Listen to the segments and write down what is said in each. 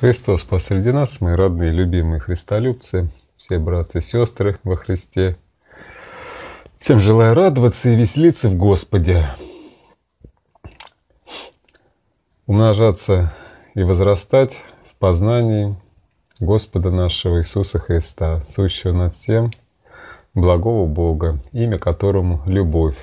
Христос посреди нас, мои родные, любимые христолюбцы, все братцы и сестры во Христе. Всем желаю радоваться и веселиться в Господе, умножаться и возрастать в познании Господа нашего Иисуса Христа, сущего над всем благого Бога, имя которому — любовь,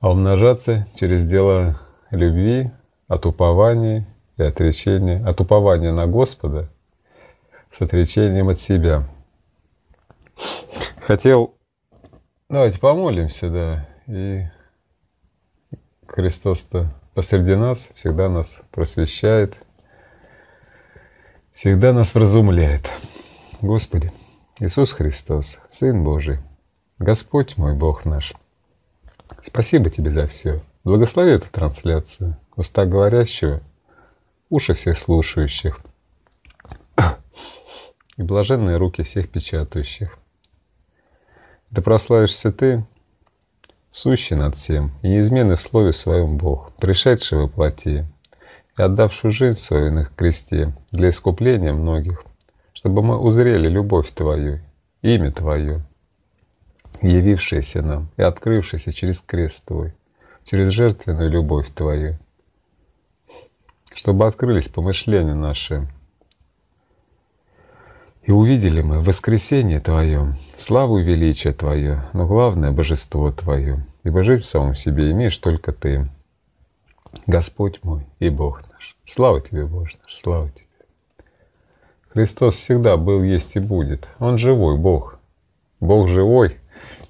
а умножаться через дела любви, от упования и отречение, от упования на Господа с отречением от себя. Хотел, давайте помолимся, да, и Христос-то посреди нас, всегда нас просвещает, всегда нас вразумляет. Господи, Иисус Христос, Сын Божий, Господь мой Бог наш, спасибо Тебе за все. Благослови эту трансляцию. Уста говорящего уши всех слушающих и блаженные руки всех печатающих. Да прославишься ты, сущий над всем, и неизменный в слове своем Бог, пришедший во плоти, и отдавшую жизнь свою на кресте для искупления многих, чтобы мы узрели любовь Твою, имя Твое, явившееся нам и открывшееся через крест Твой, через жертвенную любовь Твою, чтобы открылись помышления наши. И увидели мы воскресение Твое, славу и величие Твое, но главное — Божество Твое, ибо жизнь в самом себе имеешь только Ты, Господь мой и Бог наш. Слава Тебе, Боже наш, слава Тебе. Христос всегда был, есть и будет. Он живой, Бог. Бог живой.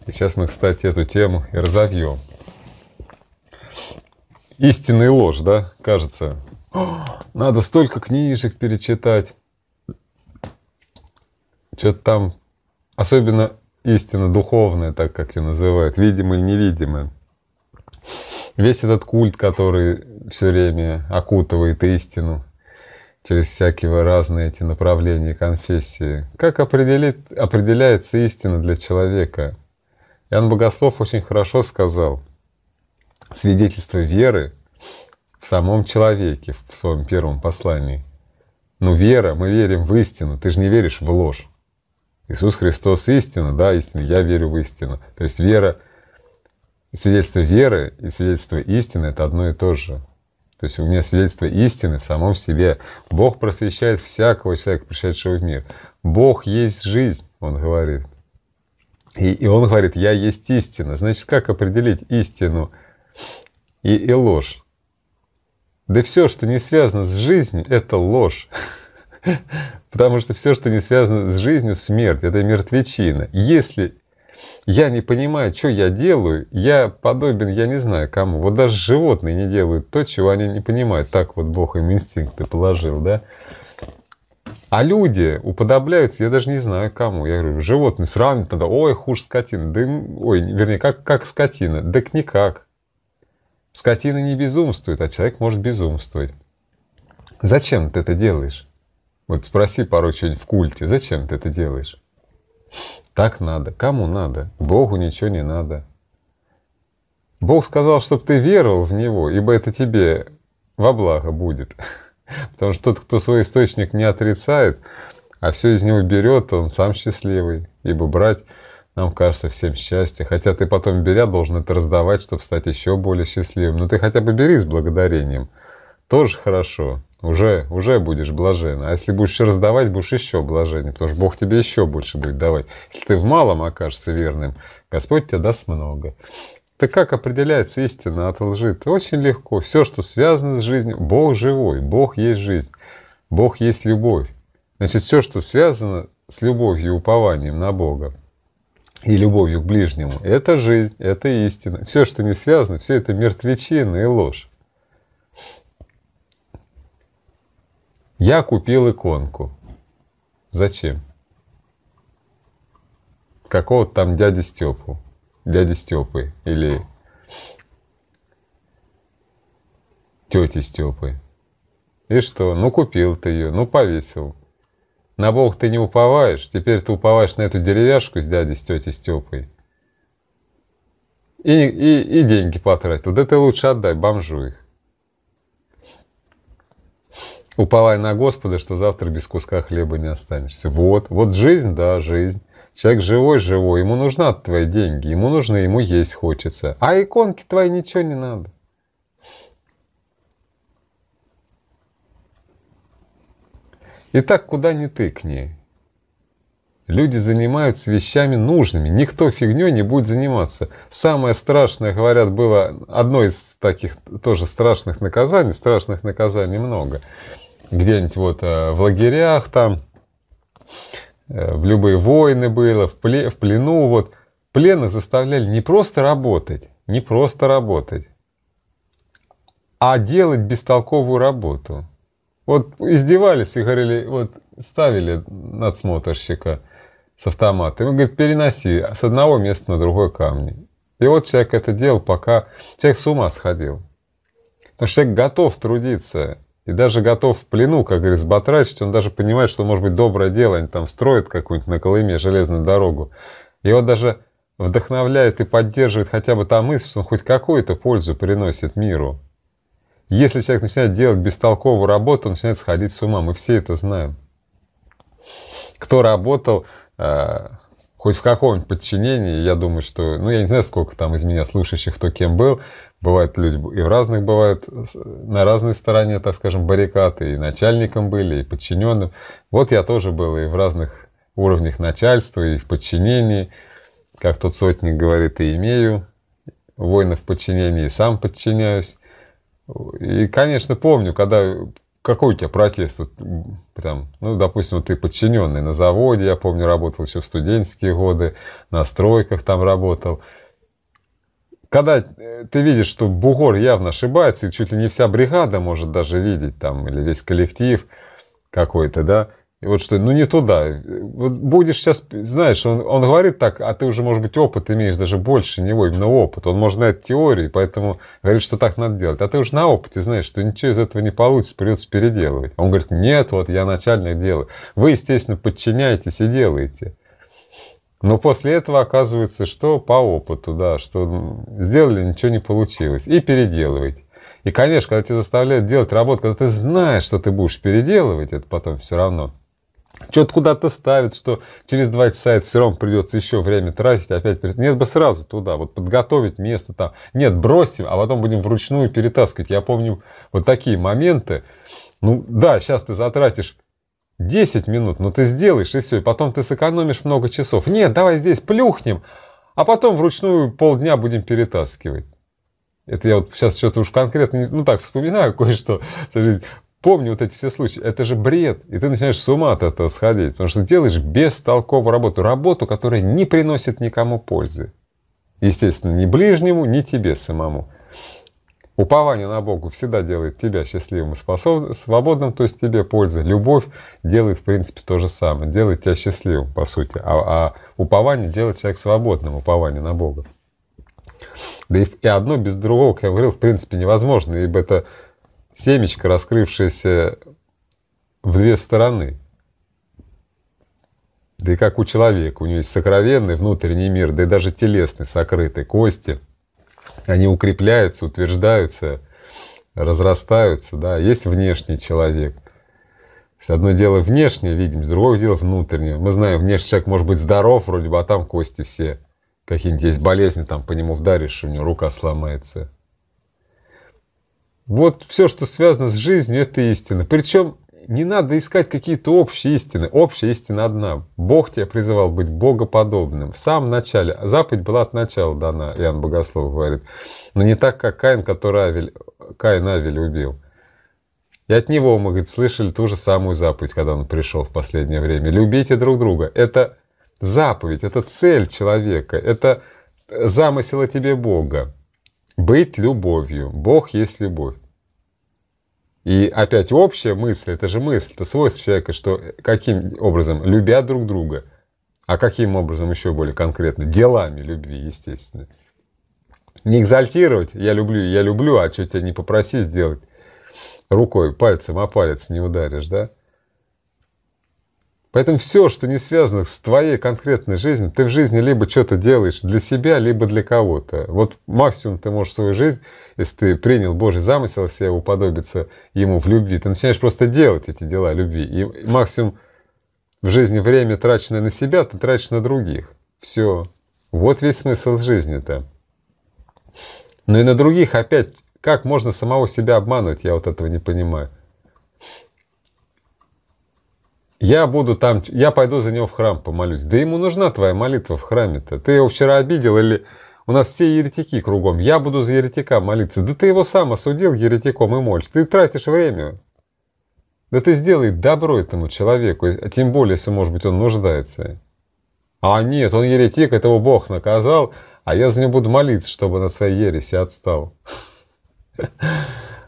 И сейчас мы, кстати, эту тему и разовьем. Истинная ложь, да, кажется, надо столько книжек перечитать. Что-то там, особенно истина духовная, так как ее называют, видимая и невидимая. Весь этот культ, который все время окутывает истину через всякие разные эти направления конфессии. Как определит, определяется истина для человека? Иоанн Богослов очень хорошо сказал, свидетельство веры в самом человеке, в своем первом послании. ну вера, мы верим в истину, ты же не веришь в ложь. Иисус Христос истина, да, истина, я верю в истину. То есть вера, свидетельство веры и свидетельство истины — это одно и то же. То есть у меня свидетельство истины в самом себе. Бог просвещает всякого человека, пришедшего в мир. Бог есть жизнь, он говорит. И, и он говорит, я есть истина. Значит, как определить истину и, и ложь? Да все, что не связано с жизнью, это ложь. Потому что все, что не связано с жизнью, смерть, это мертвечина. Если я не понимаю, что я делаю, я подобен, я не знаю кому. Вот даже животные не делают то, чего они не понимают. Так вот Бог им инстинкты положил, да? А люди уподобляются, я даже не знаю кому. Я говорю, животные сравнивают надо, ой, хуже скотина. Да, ой, вернее, как, как скотина. Так никак. Скотина не безумствует, а человек может безумствовать. Зачем ты это делаешь? Вот спроси порой что-нибудь в культе, зачем ты это делаешь? Так надо. Кому надо? Богу ничего не надо. Бог сказал, чтобы ты веровал в Него, ибо это тебе во благо будет. Потому что тот, кто свой источник не отрицает, а все из него берет, он сам счастливый. Ибо брать нам кажется всем счастье, хотя ты потом беря должен это раздавать, чтобы стать еще более счастливым. Но ну, ты хотя бы бери с благодарением. Тоже хорошо. Уже, уже будешь блажен. А если будешь еще раздавать, будешь еще блаженнее, потому что Бог тебе еще больше будет давать. Если ты в малом окажешься верным, Господь тебе даст много. Так как определяется истина от лжи? Это очень легко. Все, что связано с жизнью, Бог живой, Бог есть жизнь, Бог есть любовь. Значит, все, что связано с любовью и упованием на Бога, и любовью к ближнему. Это жизнь, это истина. Все, что не связано, все это мертвечина и ложь. Я купил иконку. Зачем? Какого-то там дяди Степу. Дяди Степы или тети Степы. И что? Ну купил ты ее, ну повесил. На Бог ты не уповаешь, теперь ты уповаешь на эту деревяшку с дядей, с тетей Степой. И, и, и деньги потратил. Да ты лучше отдай, бомжу их. Уповай на Господа, что завтра без куска хлеба не останешься. Вот, вот жизнь, да, жизнь. Человек живой, живой, ему нужны твои деньги, ему нужны, ему есть хочется. А иконки твои ничего не надо. И так куда ни ней. Люди занимаются вещами нужными. Никто фигней не будет заниматься. Самое страшное, говорят, было одно из таких тоже страшных наказаний. Страшных наказаний много. Где-нибудь вот э, в лагерях там, э, в любые войны было, в, в плену. Вот пленных заставляли не просто работать, не просто работать, а делать бестолковую работу. Вот издевались и говорили, вот ставили надсмотрщика с автомата. Ему говорит, переноси с одного места на другое камни. И вот человек это делал, пока человек с ума сходил. Потому что человек готов трудиться и даже готов в плену, как говорится, батрачить. Он даже понимает, что, может быть, доброе дело, они там строят какую-нибудь на Колыме железную дорогу. и Его даже вдохновляет и поддерживает хотя бы та мысль, что он хоть какую-то пользу приносит миру. Если человек начинает делать бестолковую работу, он начинает сходить с ума. Мы все это знаем. Кто работал э, хоть в каком-нибудь подчинении, я думаю, что... Ну, я не знаю, сколько там из меня слушающих, кто кем был. Бывают люди и в разных бывают, на разной стороне, так скажем, баррикады И начальником были, и подчиненным. Вот я тоже был и в разных уровнях начальства, и в подчинении. Как тот сотник говорит, и имею воина в подчинении, и сам подчиняюсь. И, конечно, помню, когда какой у тебя протест? Вот, прям, ну, допустим, ты подчиненный на заводе, я помню, работал еще в студенческие годы, на стройках там работал. Когда э, ты видишь, что бугор явно ошибается, и чуть ли не вся бригада может даже видеть там, или весь коллектив какой-то, да, и вот что, ну не туда. Вот будешь сейчас, знаешь, он, он говорит так, а ты уже, может быть, опыт имеешь даже больше него, именно опыт. Он, может, знает теории, поэтому говорит, что так надо делать. А ты уже на опыте знаешь, что ничего из этого не получится, придется переделывать. Он говорит, нет, вот я начальник делаю. Вы, естественно, подчиняетесь и делаете. Но после этого оказывается, что по опыту, да, что сделали, ничего не получилось. И переделываете. И, конечно, когда тебя заставляют делать работу, когда ты знаешь, что ты будешь переделывать, это потом все равно что-то куда-то ставит, что через два часа это все равно придется еще время тратить, опять перед... Нет бы сразу туда, вот подготовить место там. Нет, бросим, а потом будем вручную перетаскивать. Я помню вот такие моменты. Ну да, сейчас ты затратишь 10 минут, но ты сделаешь и все, и потом ты сэкономишь много часов. Нет, давай здесь плюхнем, а потом вручную полдня будем перетаскивать. Это я вот сейчас что-то уж конкретно, ну так, вспоминаю кое-что помни вот эти все случаи, это же бред, и ты начинаешь с ума от этого сходить, потому что делаешь бестолковую работу, работу, которая не приносит никому пользы. Естественно, ни ближнему, ни тебе самому. Упование на Богу всегда делает тебя счастливым и способ... свободным, то есть тебе польза. Любовь делает, в принципе, то же самое, делает тебя счастливым, по сути. А, а упование делает человека свободным, упование на Бога. Да и, и одно без другого, как я говорил, в принципе, невозможно, ибо это семечко, раскрывшееся в две стороны. Да и как у человека, у него есть сокровенный внутренний мир, да и даже телесный, сокрытый, кости. Они укрепляются, утверждаются, разрастаются, да. Есть внешний человек. То одно дело внешнее видимость, другое дело внутреннее. Мы знаем, внешний человек может быть здоров вроде бы, а там кости все. Какие-нибудь есть болезни, там по нему вдаришь, у него рука сломается. Вот все, что связано с жизнью, это истина. Причем не надо искать какие-то общие истины. Общая истина одна. Бог тебя призывал быть богоподобным. В самом начале. Заповедь была от начала дана, Иоанн Богослов говорит. Но не так, как Каин, который Авель, Каин Авель убил. И от него мы, говорит, слышали ту же самую заповедь, когда он пришел в последнее время. Любите друг друга. Это заповедь, это цель человека, это замысел о тебе Бога. Быть любовью. Бог есть любовь. И опять общая мысль, это же мысль, это свойство человека, что каким образом, любя друг друга, а каким образом еще более конкретно, делами любви, естественно. Не экзальтировать, я люблю, я люблю, а что тебя не попроси сделать, рукой, пальцем а палец не ударишь, да? Поэтому все, что не связано с твоей конкретной жизнью, ты в жизни либо что-то делаешь для себя, либо для кого-то. Вот максимум ты можешь свою жизнь, если ты принял Божий замысел, если его подобиться ему в любви, ты начинаешь просто делать эти дела любви. И максимум в жизни время, траченное на себя, ты тратишь на других. Все. Вот весь смысл жизни-то. Но ну и на других опять, как можно самого себя обманывать, я вот этого не понимаю я буду там, я пойду за него в храм помолюсь. Да ему нужна твоя молитва в храме-то. Ты его вчера обидел или у нас все еретики кругом. Я буду за еретика молиться. Да ты его сам осудил еретиком и молишь. Ты тратишь время. Да ты сделай добро этому человеку, тем более, если, может быть, он нуждается. А нет, он еретик, этого Бог наказал, а я за него буду молиться, чтобы на своей ереси отстал.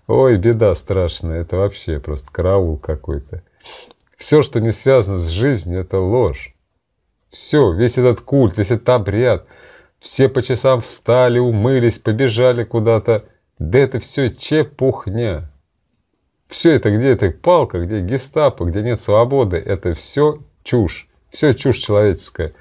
Ой, беда страшная, это вообще просто караул какой-то. Все, что не связано с жизнью, это ложь. Все, весь этот культ, весь этот обряд. Все по часам встали, умылись, побежали куда-то. Да это все чепухня. Все это, где эта палка, где гестапо, где нет свободы, это все чушь. Все чушь человеческая.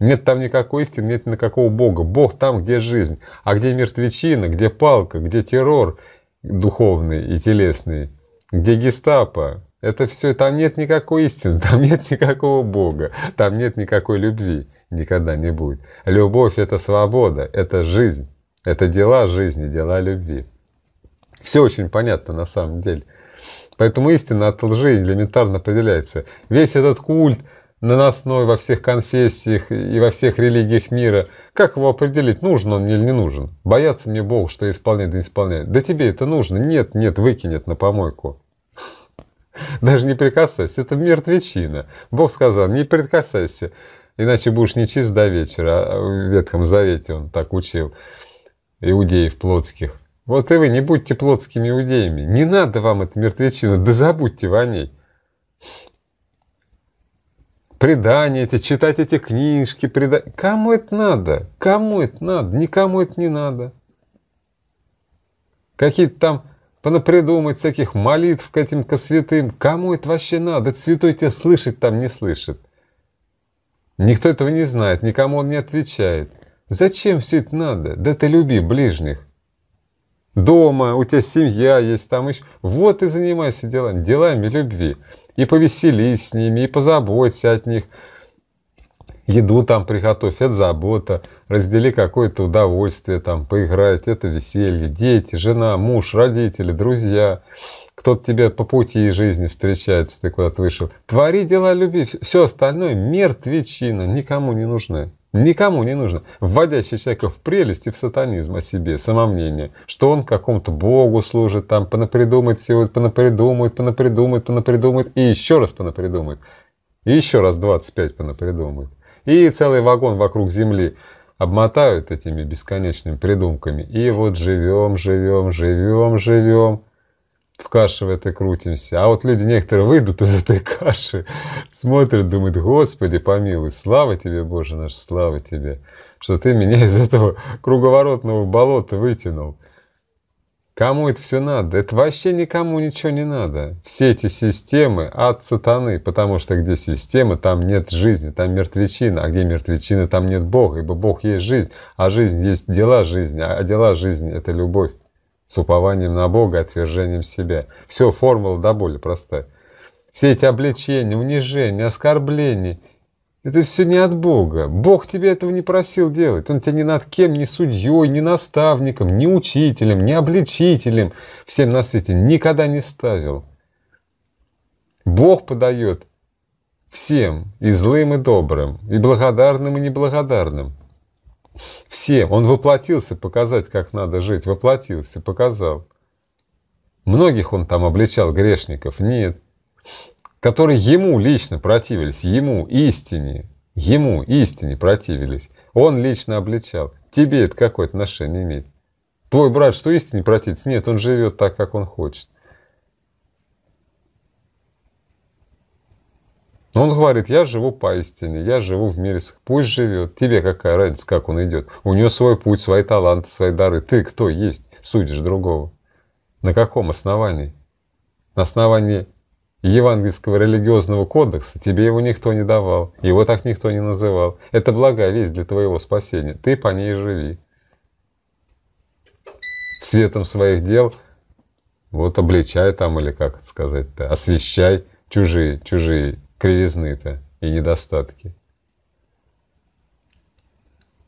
Нет там никакой истины, нет никакого Бога. Бог там, где жизнь. А где мертвечина, где палка, где террор духовный и телесный, где гестапо, это все, там нет никакой истины, там нет никакого Бога, там нет никакой любви, никогда не будет. Любовь – это свобода, это жизнь, это дела жизни, дела любви. Все очень понятно на самом деле. Поэтому истина от лжи элементарно определяется. Весь этот культ наносной во всех конфессиях и во всех религиях мира, как его определить, нужен он или не нужен? Бояться мне Бог, что я исполняю, да не исполняю. Да тебе это нужно? Нет, нет, выкинет на помойку. Даже не прикасайся, это мертвечина. Бог сказал, не прикасайся, иначе будешь нечист до вечера. А в Ветхом Завете он так учил иудеев плотских. Вот и вы не будьте плотскими иудеями. Не надо вам эта мертвечина, да забудьте вы о ней. Предания эти, читать эти книжки, преда... кому это надо? Кому это надо? Никому это не надо. Какие-то там понапридумать всяких молитв к этим ко святым. Кому это вообще надо? Этот святой тебя слышит там, не слышит. Никто этого не знает, никому он не отвечает. Зачем все это надо? Да ты люби ближних. Дома, у тебя семья есть, там еще... Вот и занимайся делами, делами любви. И повеселись с ними, и позаботься от них – еду там приготовь, это забота, раздели какое-то удовольствие там, поиграть, это веселье, дети, жена, муж, родители, друзья, кто-то тебе по пути жизни встречается, ты куда-то вышел. Твори дела любви, все остальное мертвечина, никому не нужны. Никому не нужно, вводящий человека в прелесть и в сатанизм о себе, самомнение, что он какому-то богу служит, там понапридумает всего, понапридумает, понапридумает, понапридумает, и еще раз понапридумает, и еще раз 25 понапридумает. И целый вагон вокруг Земли обмотают этими бесконечными придумками. И вот живем, живем, живем, живем. В каше в этой крутимся. А вот люди некоторые выйдут из этой каши, смотрят, думают, Господи, помилуй, слава тебе, Боже наш, слава тебе, что ты меня из этого круговоротного болота вытянул. Кому это все надо? Это вообще никому ничего не надо. Все эти системы от сатаны, потому что где система, там нет жизни, там мертвечина, а где мертвечина, там нет Бога, ибо Бог есть жизнь, а жизнь есть дела жизни, а дела жизни – это любовь с упованием на Бога, отвержением себя. Все, формула до боли простая. Все эти обличения, унижения, оскорбления – это все не от Бога. Бог тебе этого не просил делать. Он тебя ни над кем, ни судьей, ни наставником, ни учителем, ни обличителем всем на свете никогда не ставил. Бог подает всем, и злым, и добрым, и благодарным, и неблагодарным. Всем. Он воплотился показать, как надо жить. Воплотился, показал. Многих он там обличал, грешников. Нет которые ему лично противились, ему истине, ему истине противились, он лично обличал. Тебе это какое отношение имеет? Твой брат что истине противится? Нет, он живет так, как он хочет. Он говорит, я живу поистине, я живу в мире, пусть живет. Тебе какая разница, как он идет? У него свой путь, свои таланты, свои дары. Ты кто есть, судишь другого? На каком основании? На основании евангельского религиозного кодекса, тебе его никто не давал, его так никто не называл. Это благая весть для твоего спасения, ты по ней живи. Светом своих дел, вот обличай там, или как это сказать-то, освещай чужие, чужие кривизны-то и недостатки.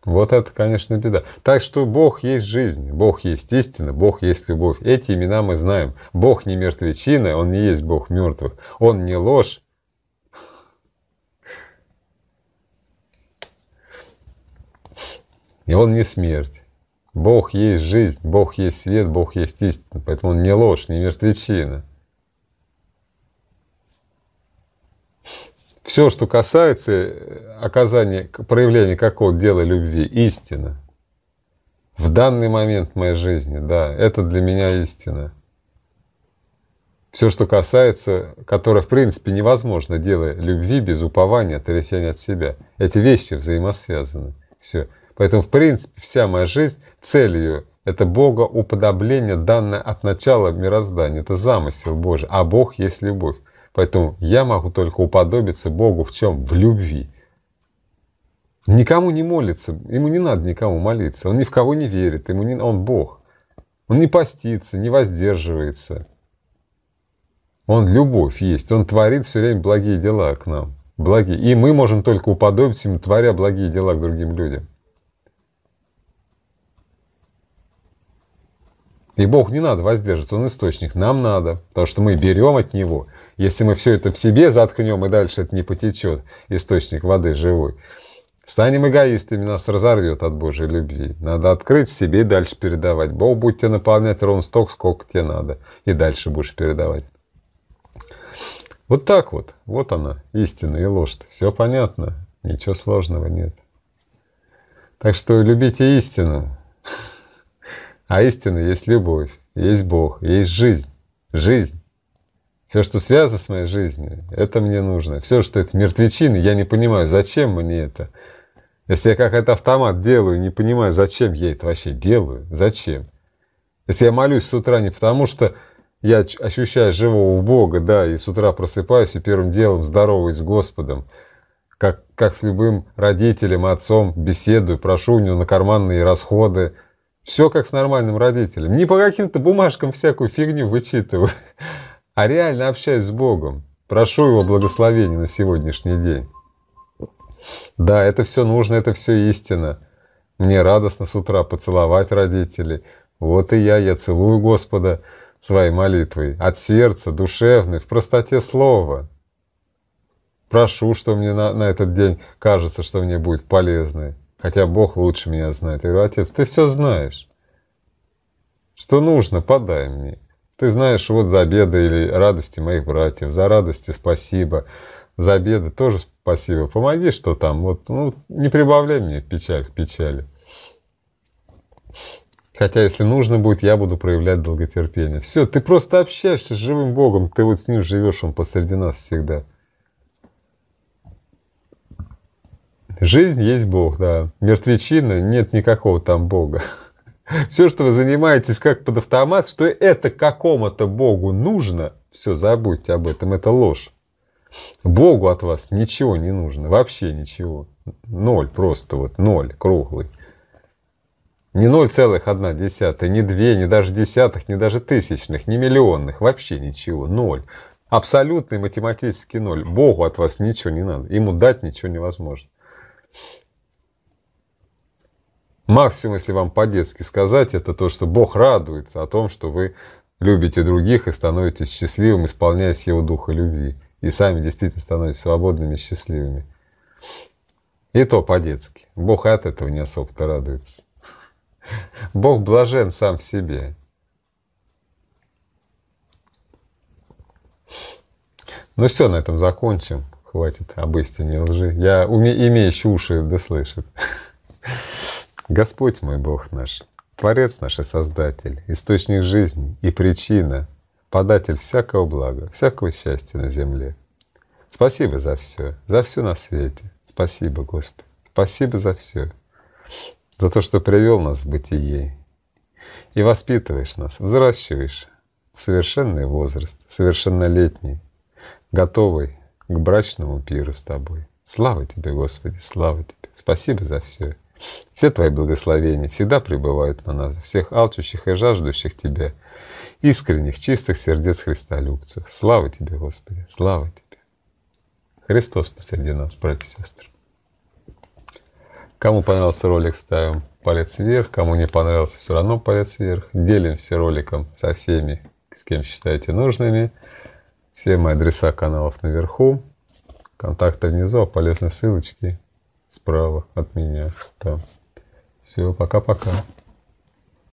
Вот это, конечно, беда. Так что Бог есть жизнь, Бог есть истина, Бог есть любовь. Эти имена мы знаем. Бог не мертвечина, Он не есть Бог мертвых, Он не ложь. И Он не смерть. Бог есть жизнь, Бог есть свет, Бог есть истина. Поэтому Он не ложь, не мертвечина. все, что касается э, оказания, проявления какого дела любви, истина. В данный момент моей жизни, да, это для меня истина. Все, что касается, которое, в принципе, невозможно, дело любви без упования, отрешения от себя. Эти вещи взаимосвязаны. Все. Поэтому, в принципе, вся моя жизнь, целью это Бога уподобление, данное от начала мироздания. Это замысел Божий. А Бог есть любовь. Поэтому я могу только уподобиться Богу в чем? В любви. Никому не молится, ему не надо никому молиться. Он ни в кого не верит, ему не, он Бог. Он не постится, не воздерживается. Он любовь есть, он творит все время благие дела к нам. Благие. И мы можем только уподобиться ему, творя благие дела к другим людям. И Бог не надо воздерживаться, Он источник. Нам надо, потому что мы берем от Него – если мы все это в себе заткнем, и дальше это не потечет, источник воды живой, станем эгоистами, нас разорвет от Божьей любви. Надо открыть в себе и дальше передавать. Бог будет тебя наполнять ровно столько, сколько тебе надо, и дальше будешь передавать. Вот так вот. Вот она, истина и ложь. -то. Все понятно. Ничего сложного нет. Так что любите истину. А истина есть любовь, есть Бог, есть жизнь. Жизнь. Все, что связано с моей жизнью, это мне нужно. Все, что это мертвечины, я не понимаю, зачем мне это. Если я как это автомат делаю, не понимаю, зачем я это вообще делаю, зачем. Если я молюсь с утра не потому, что я ощущаю живого Бога, да, и с утра просыпаюсь и первым делом здороваюсь с Господом, как, как с любым родителем, отцом беседую, прошу у него на карманные расходы. Все как с нормальным родителем. Не по каким-то бумажкам всякую фигню вычитываю а реально общаюсь с Богом. Прошу Его благословения на сегодняшний день. Да, это все нужно, это все истина. Мне радостно с утра поцеловать родителей. Вот и я, я целую Господа своей молитвой. От сердца, душевной, в простоте слова. Прошу, что мне на, на этот день кажется, что мне будет полезно. Хотя Бог лучше меня знает. Я говорю, отец, ты все знаешь. Что нужно, подай мне. Ты знаешь, вот за беды или радости моих братьев, за радости спасибо, за беды тоже спасибо. Помоги, что там, вот, ну, не прибавляй мне печаль к печали. Хотя, если нужно будет, я буду проявлять долготерпение. Все, ты просто общаешься с живым Богом, ты вот с ним живешь, он посреди нас всегда. Жизнь есть Бог, да. Мертвечина, нет никакого там Бога. все, что вы занимаетесь как под автомат, что это какому-то Богу нужно, все, забудьте об этом, это ложь. Богу от вас ничего не нужно, вообще ничего. Ноль просто, вот ноль круглый. Не ноль целых одна десятая, не две, не даже десятых, не даже тысячных, не миллионных, вообще ничего, ноль. Абсолютный математический ноль. Богу от вас ничего не надо, ему дать ничего невозможно. Максимум, если вам по-детски сказать, это то, что Бог радуется о том, что вы любите других и становитесь счастливым, исполняясь Его духа любви. И сами действительно становитесь свободными и счастливыми. И то по-детски. Бог и от этого не особо-то радуется. Бог блажен сам в себе. Ну все, на этом закончим. Хватит об истине лжи. Я уме, имеющий уши да слышит. Господь мой Бог наш, Творец наш и Создатель, Источник жизни и причина, Податель всякого блага, всякого счастья на земле. Спасибо за все, за все на свете. Спасибо, Господи. Спасибо за все. За то, что привел нас в бытие. И воспитываешь нас, взращиваешь в совершенный возраст, совершеннолетний, готовый к брачному пиру с тобой. Слава тебе, Господи, слава тебе. Спасибо за все. Все твои благословения всегда пребывают на нас, всех алчущих и жаждущих Тебя, искренних, чистых сердец христолюбцев. Слава Тебе, Господи, слава Тебе. Христос посреди нас, братья и сестры. Кому понравился ролик, ставим палец вверх. Кому не понравился, все равно палец вверх. Делимся роликом со всеми, с кем считаете нужными. Все мои адреса каналов наверху, контакты внизу, а полезные ссылочки справа от меня. Там. Все, пока-пока.